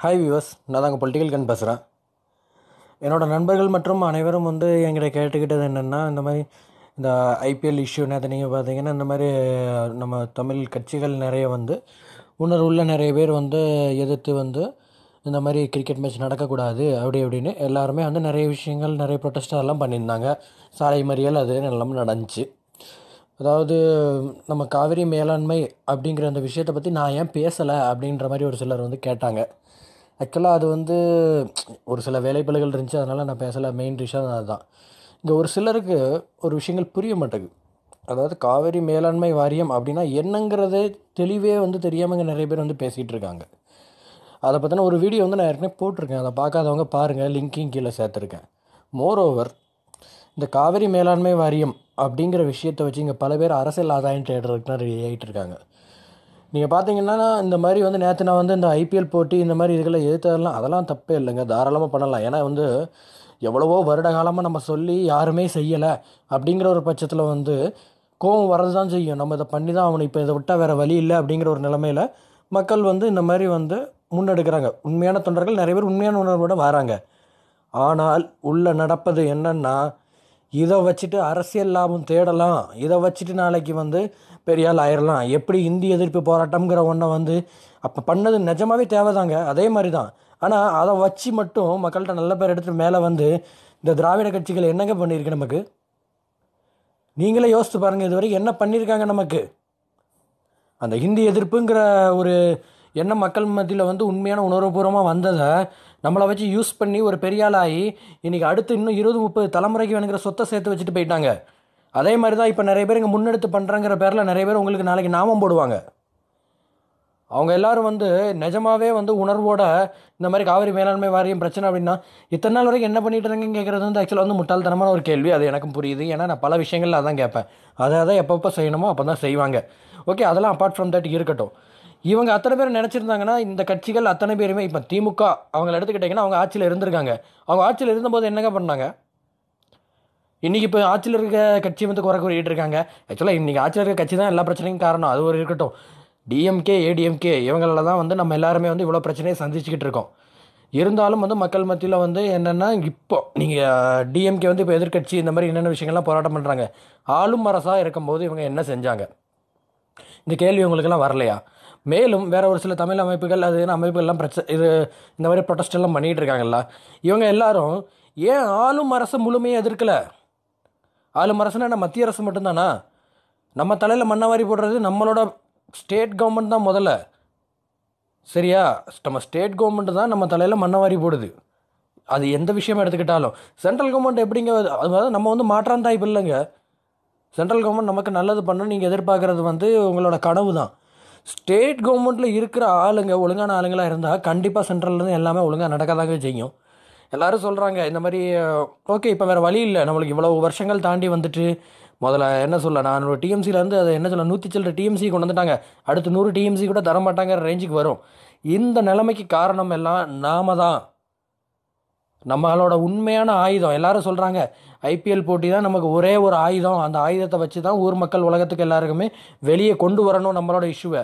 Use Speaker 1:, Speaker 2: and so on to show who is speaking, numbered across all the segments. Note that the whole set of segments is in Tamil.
Speaker 1: ஹாய் வியூவர்ஸ் நான் தாங்க பொலிட்டிக்கல் கன் பேசுகிறேன் என்னோடய நண்பர்கள் மற்றும் அனைவரும் வந்து என்கிட்ட கேட்டுக்கிட்டது என்னென்னா இந்த மாதிரி இந்த ஐபிஎல் இஷ்யூ அதை நீங்கள் பார்த்தீங்கன்னா இந்த மாதிரி நம்ம தமிழ் கட்சிகள் நிறைய வந்து உள்ள நிறைய பேர் வந்து எதிர்த்து வந்து இந்த மாதிரி கிரிக்கெட் மேட்ச் நடக்கக்கூடாது அப்படி அப்படின்னு எல்லாருமே வந்து நிறைய விஷயங்கள் நிறைய ப்ரொட்டஸ்ட் அதெல்லாம் பண்ணியிருந்தாங்க சாலை மறியல் அது எல்லாமே நடந்துச்சு அதாவது நம்ம காவிரி மேலாண்மை அப்படிங்கிற அந்த விஷயத்தை பற்றி நான் ஏன் பேசலை அப்படின்ற மாதிரி ஒரு சிலர் வந்து கேட்டாங்க ஆக்சுவலாக அது வந்து ஒரு சில வேலைப்பலைகள் இருந்துச்சு அதனால் நான் பேசலை மெயின் ரீசன் அதுதான் இங்கே ஒரு சிலருக்கு ஒரு விஷயங்கள் புரிய மாட்டேங்குது அதாவது காவேரி மேலாண்மை வாரியம் அப்படின்னா என்னங்கிறதே தெளிவே வந்து தெரியாமல் இங்கே நிறைய பேர் வந்து பேசிகிட்டு இருக்காங்க அதை பற்றின ஒரு வீடியோ வந்து நான் ஏற்கனவே போட்டிருக்கேன் அதை பார்க்காதவங்க பாருங்கள் லிங்கிங் கீழே சேர்த்துருக்கேன் மோர் ஓவர் இந்த காவிரி மேலாண்மை வாரியம் அப்படிங்கிற விஷயத்தை வச்சு இங்கே பல பேர் அரசியல் ஆதாயம் தேடுறதுக்கு நிறைய ஆகிட்டு இருக்காங்க நீங்கள் பார்த்தீங்கன்னா இந்த மாதிரி வந்து நேற்று நான் வந்து இந்த ஐபிஎல் போட்டி இந்த மாதிரி இதுகளை எதிர்த்ததெல்லாம் அதெல்லாம் தப்பே இல்லைங்க தாராளமாக பண்ணலாம் ஏன்னா வந்து எவ்வளவோ வருட காலமாக நம்ம சொல்லி யாருமே செய்யலை அப்படிங்கிற ஒரு பட்சத்தில் வந்து கோவம் வரது தான் செய்யும் நம்ம இதை பண்ணி தான் அவனை இப்போ இதை விட்டால் வேறு வழி இல்லை அப்படிங்கிற ஒரு நிலமையில் மக்கள் வந்து இந்த மாதிரி வந்து முன்னெடுக்கிறாங்க உண்மையான தொண்டர்கள் நிறைய பேர் உண்மையான உணர்வோடு வராங்க ஆனால் உள்ளே நடப்பது என்னென்னா இதை வச்சுட்டு அரசியல் லாபம் தேடலாம் இதை வச்சுட்டு நாளைக்கு வந்து பெரிய ஆள் ஆயிடலாம் எப்படி இந்தி எதிர்ப்பு போராட்டம்ங்கிற ஒன்றை வந்து அப்போ பண்ணது நிஜமாகவே தேவைதாங்க அதே மாதிரி தான் ஆனால் அதை வச்சு மட்டும் மக்கள்கிட்ட நல்ல பேர் எடுத்துகிட்டு மேலே வந்து இந்த திராவிட கட்சிகள் என்னங்க பண்ணியிருக்கு நமக்கு நீங்களே யோசித்து பாருங்கள் இது வரைக்கும் என்ன பண்ணியிருக்காங்க நமக்கு அந்த ஹிந்தி எதிர்ப்புங்கிற ஒரு என்ன மக்கள் மத்தியில் வந்து உண்மையான உணர்வுபூர்வமாக வந்ததை நம்மளை வச்சு யூஸ் பண்ணி ஒரு பெரிய ஆளாகி இன்றைக்கி அடுத்து இன்னும் இருபது முப்பது தலைமுறைக்கு வேணுங்கிற சொத்தை சேர்த்து வச்சுட்டு போயிட்டாங்க அதே மாதிரி தான் இப்போ நிறைய பேர் இங்கே முன்னெடுத்து பண்ணுறங்கிற பேரில் நிறைய பேர் உங்களுக்கு நாளைக்கு நாமம் போடுவாங்க அவங்க எல்லோரும் வந்து நிஜமாகவே வந்து உணர்வோட இந்த மாதிரி காவிரி மேலாண்மை வாரியம் பிரச்சனை அப்படின்னா இத்தனை நாள் வரைக்கும் என்ன பண்ணிட்டு கேட்குறது வந்து ஆக்சுவலாக வந்து முட்டாள்தனமான ஒரு கேள்வி அது எனக்கும் புரியுது ஏன்னா நான் பல விஷயங்களில் அதான் கேட்பேன் அதை அதை எப்பப்போ செய்யணுமோ அப்போ தான் செய்வாங்க ஓகே அதெல்லாம் அப்பார்ட் ஃப்ரம் தட் இருக்கட்டும் இவங்க அத்தனை பேர் நினச்சிருந்தாங்கன்னா இந்த கட்சிகள் அத்தனை பேருமே இப்போ திமுக அவங்கள எடுத்துக்கிட்டிங்கன்னா அவங்க ஆட்சியில் இருந்திருக்காங்க அவங்க ஆட்சியில் இருந்தபோது என்னங்க பண்ணாங்க இன்றைக்கி இப்போ ஆட்சியில் இருக்க கட்சி வந்து குறை கூறிட்டு இருக்காங்க ஆக்சுவலாக இன்றைக்கி ஆட்சியில் இருக்க கட்சி தான் எல்லா பிரச்சனையும் காரணம் அது ஒரு இருக்கட்டும் டிஎம்கே ஏடிஎம்கே இவங்களில் தான் வந்து நம்ம எல்லாருமே வந்து இவ்வளோ பிரச்சனையை சந்திச்சுக்கிட்டு இருக்கோம் இருந்தாலும் வந்து மக்கள் மத்தியில் வந்து என்னென்னா இப்போ நீங்கள் டிஎம்கே வந்து இப்போ எதிர்கட்சி இந்த மாதிரி என்னென்ன விஷயங்கள்லாம் போராட்டம் பண்ணுறாங்க ஆளும் அரசாக இருக்கும்போது இவங்க என்ன செஞ்சாங்க இந்த கேள்வி உங்களுக்கெல்லாம் வரலையா மேலும் வேறு ஒரு சில தமிழ் அமைப்புகள் அது அமைப்புகள்லாம் பிரச்ச இது இந்த மாதிரி ப்ரொட்டஸ்டெல்லாம் பண்ணிகிட்டு இருக்காங்கல்ல இவங்க எல்லாரும் ஏன் ஆளும் அரசு முழுமையாக எதிர்க்கலை ஆளும் அரசுனா என்ன மத்திய அரசு மட்டும்தானா நம்ம தலையில் மண்ணவாரி போடுறது நம்மளோட ஸ்டேட் கவர்மெண்ட் தான் முதல்ல சரியா நம்ம ஸ்டேட் கவர்மெண்ட் தான் நம்ம தலையில் மண்ணவாரி போடுது அது எந்த விஷயமா எடுத்துக்கிட்டாலும் சென்ட்ரல் கவர்மெண்ட் எப்படிங்க அதாவது நம்ம வந்து மாற்றாந்தாய்ப்பு இல்லைங்க சென்ட்ரல் கவர்மெண்ட் நமக்கு நல்லது பண்ணணும் நீங்கள் எதிர்பார்க்குறது வந்து உங்களோட கனவு தான் ஸ்டேட் கவர்மெண்ட்டில் இருக்கிற ஆளுங்க ஒழுங்கான ஆளுங்களாக இருந்தால் கண்டிப்பாக சென்ட்ரல்லேருந்து எல்லாமே ஒழுங்காக நடக்கதாகவே செய்யும் எல்லோரும் சொல்கிறாங்க இந்த மாதிரி ஓகே இப்போ வேறு வழி இல்லை நம்மளுக்கு இவ்வளோ வருஷங்கள் தாண்டி வந்துட்டு முதல்ல என்ன சொல்ல நான் ஒரு டிஎம்சிலேருந்து அதை என்ன சொல்ல நூற்றி சில்லற டிஎம்சி கொண்டு வந்துட்டாங்க அடுத்து நூறு டிஎம்சி கூட மாட்டாங்கிற ரேஞ்சுக்கு வரும் இந்த நிலைமைக்கு காரணம் எல்லாம் நாம தான் நம்மளோட உண்மையான ஆயுதம் எல்லாரும் சொல்கிறாங்க ஐபிஎல் போட்டி தான் நமக்கு ஒரே ஒரு ஆயுதம் அந்த ஆயுதத்தை வச்சு தான் ஊர் மக்கள் உலகத்துக்கு எல்லாருக்குமே வெளியே கொண்டு வரணும் நம்மளோட இஷ்யூவை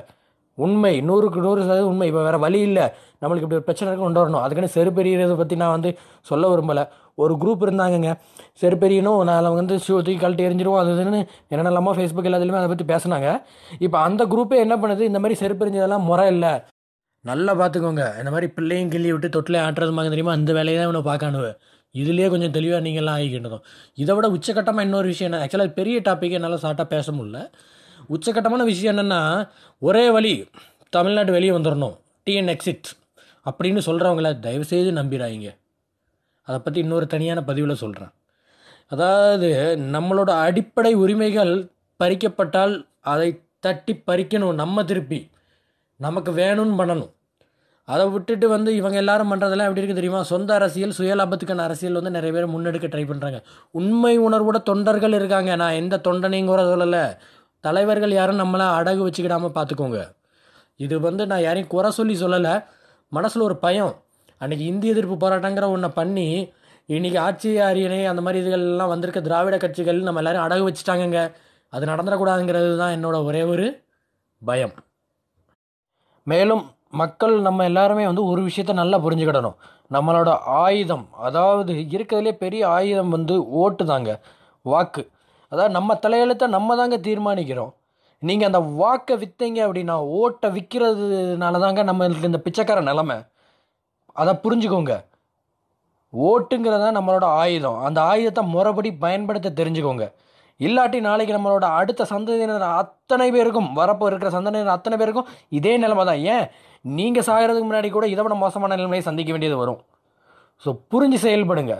Speaker 1: உண்மை நூறுக்கு நூறு சதவீதம் உண்மை இப்போ வேறு வழி இல்லை நம்மளுக்கு இப்படி ஒரு பிரச்சனை இருக்க கொண்டு வரணும் அதுக்குன்னு செருப்பெரியதை பற்றி நான் வந்து சொல்ல விரும்பலை ஒரு குரூப் இருந்தாங்கங்க செருப்பெரியனும் நான் வந்து ஷூ தூக்கி கழட்டி எரிஞ்சிருவோம் அது இதுன்னு என்னென்னலாமோ ஃபேஸ்புக் எல்லாத்துலேயுமே அதை பற்றி பேசினாங்க இப்போ அந்த குரூப்பே என்ன பண்ணுது இந்த மாதிரி செருப்பெரிஞ்சதெல்லாம் முறை இல்லை நல்லா பார்த்துக்கோங்க இந்த மாதிரி பிள்ளையும் கிள்ளி விட்டு தொட்டிலே ஆட்டுறது மாதிரி தெரியுமா அந்த வேலையை தான் இவனை பார்க்கானுவேன் இதுலேயே கொஞ்சம் தெளிவாக நீங்கள்லாம் ஆகிக்கிட்டதும் இதை விட உச்சக்கட்டமாக இன்னொரு விஷயம் என்ன ஆக்சுவலாக பெரிய டாப்பிக்கை என்னால் ஷார்ட்டாக பேச முடில உச்சக்கட்டமான விஷயம் என்னென்னா ஒரே வழி தமிழ்நாட்டு வெளியே வந்துடணும் டிஎன் எக்ஸிட் அப்படின்னு சொல்கிறவங்கள தயவுசெய்து நம்பிடாங்க அதை பற்றி இன்னொரு தனியான பதிவில் சொல்கிறேன் அதாவது நம்மளோட அடிப்படை உரிமைகள் பறிக்கப்பட்டால் அதை தட்டி பறிக்கணும் நம்ம திருப்பி நமக்கு வேணும்னு பண்ணணும் அதை விட்டுட்டு வந்து இவங்க எல்லாரும் பண்ணுறதெல்லாம் எப்படி இருக்குது தெரியுமா சொந்த அரசியல் சுயலாபத்துக்கான அரசியல் வந்து நிறைய பேர் முன்னெடுக்க ட்ரை பண்ணுறாங்க உண்மை உணர்வோட தொண்டர்கள் இருக்காங்க நான் எந்த தொண்டனையும் கூட சொல்லலை தலைவர்கள் யாரும் நம்மளாம் அடகு வச்சுக்கிடாமல் பார்த்துக்கோங்க இது வந்து நான் யாரையும் குறை சொல்லி சொல்லலை மனசில் ஒரு பயம் அன்றைக்கி இந்திய எதிர்ப்பு போராட்டங்கிற ஒன்றை பண்ணி இன்றைக்கி ஆட்சி ஆரியணை அந்த மாதிரி இதுகள்லாம் வந்திருக்க திராவிட கட்சிகள் நம்ம எல்லோரும் அடகு வச்சுட்டாங்கங்க அது நடந்துடக்கூடாதுங்கிறது தான் என்னோடய ஒரே ஒரு பயம் மேலும் மக்கள் நம்ம எல்லாருமே வந்து ஒரு விஷயத்த நல்லா புரிஞ்சுக்கிடணும் நம்மளோட ஆயுதம் அதாவது இருக்கிறதுலே பெரிய ஆயுதம் வந்து ஓட்டு தாங்க வாக்கு அதாவது நம்ம தலையெழுத்தை நம்ம தாங்க தீர்மானிக்கிறோம் நீங்கள் அந்த வாக்கை விற்றீங்க அப்படின்னா ஓட்டை விற்கிறதுனால தாங்க நம்மளுக்கு இந்த பிச்சைக்கார நிலமை அதை புரிஞ்சுக்கோங்க தான் நம்மளோட ஆயுதம் அந்த ஆயுதத்தை முறைப்படி பயன்படுத்த தெரிஞ்சுக்கோங்க இல்லாட்டி நாளைக்கு நம்மளோட அடுத்த சந்ததியினர் அத்தனை பேருக்கும் வரப்போ இருக்கிற சந்ததியினர் அத்தனை பேருக்கும் இதே நிலமை தான் ஏன் நீங்கள் சாகிறதுக்கு முன்னாடி கூட இதை விட மோசமான நிலைமையை சந்திக்க வேண்டியது வரும் ஸோ புரிஞ்சு செயல்படுங்க